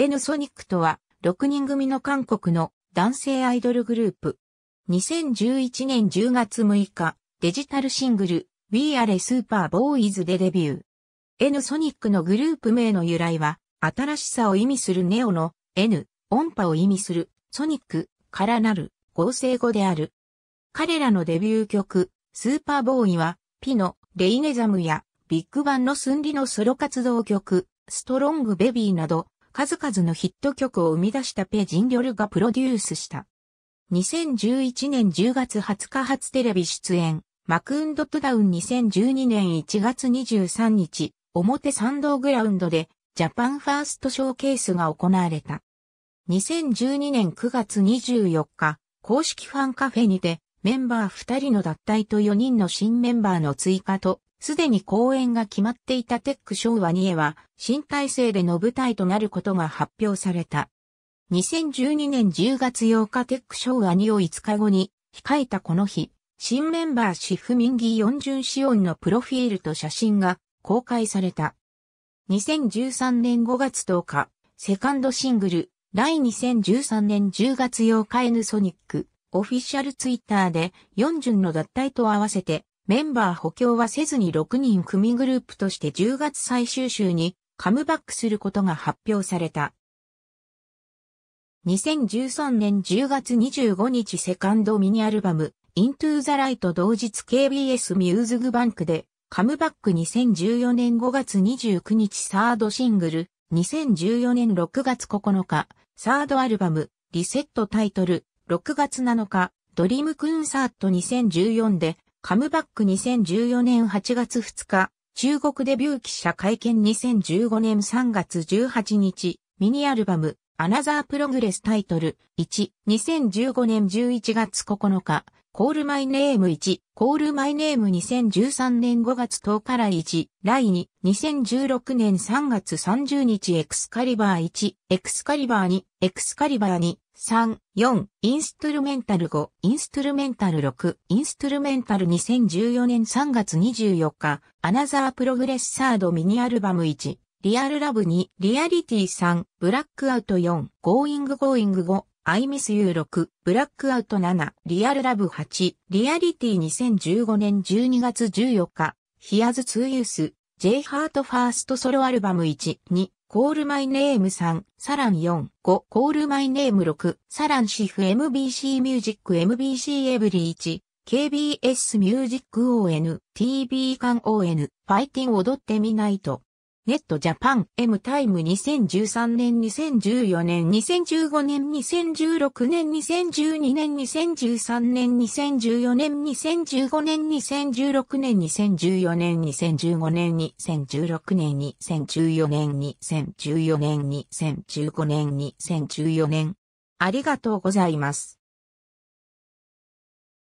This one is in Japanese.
N ソニックとは、6人組の韓国の男性アイドルグループ。2011年10月6日、デジタルシングル、We Are Super Boys でデビュー。N ソニックのグループ名の由来は、新しさを意味するネオの N、音波を意味するソニックからなる合成語である。彼らのデビュー曲、スーパーボーイは、ピノ、レイネザムやビッグバンのスンリのソロ活動曲、ストロングベビーなど、数々のヒット曲を生み出したペ・ジンリョルがプロデュースした。2011年10月20日初テレビ出演、マクンドットダウン2012年1月23日、表参道グラウンドで、ジャパンファーストショーケースが行われた。2012年9月24日、公式ファンカフェにて、メンバー2人の脱退と4人の新メンバーの追加とすでに公演が決まっていたテックショーワニエは新体制での舞台となることが発表された。2012年10月8日テックショーワニを5日後に控えたこの日、新メンバーシフミンギヨンジュンシオンのプロフィールと写真が公開された。2013年5月10日、セカンドシングル、第2013年10月8日 N ソニック、オフィシャルツイッターで、ヨンジュンの脱退と合わせて、メンバー補強はせずに6人組グループとして10月最終週にカムバックすることが発表された。2013年10月25日セカンドミニアルバム Into the Light 同日 KBS ミューズグバンクでカムバック2014年5月29日サードシングル2014年6月9日サードアルバムリセットタイトル6月7日ドリームクンサート2014でカムバック2014年8月2日、中国デビュー記者会見2015年3月18日、ミニアルバム、アナザープログレスタイトル1、2015年11月9日、コールマイネーム1、コールマイネーム2013年5月10日来1、来2、2016年3月30日エクスカリバー1、エクスカリバー2、エクスカリバー2、3、4、インストゥルメンタル5、インストゥルメンタル6、インストゥルメンタル2014年3月24日、アナザープログレッサードミニアルバム1、リアルラブ2、リアリティ3、ブラックアウト4、ゴーイングゴーイング5、アイミスユー6、ブラックアウト7、リアルラブ8、リアリティ2015年12月14日、ヒアズツーユース、J ハートファーストソロアルバム1、2、コールマイネーム3、サラン4、5、コールマイネーム6、サランシフ MBC ミュージック MBC エブリー1、KBS ミュージック ON、TV 館 ON、ファイティン踊ってみないと。ネットジャパン M タイム2013年2014年2015年2016年2012年2013年2014年2015年2016年2014年2015年2016年2014年2014年2015年2014年ありがとうございます。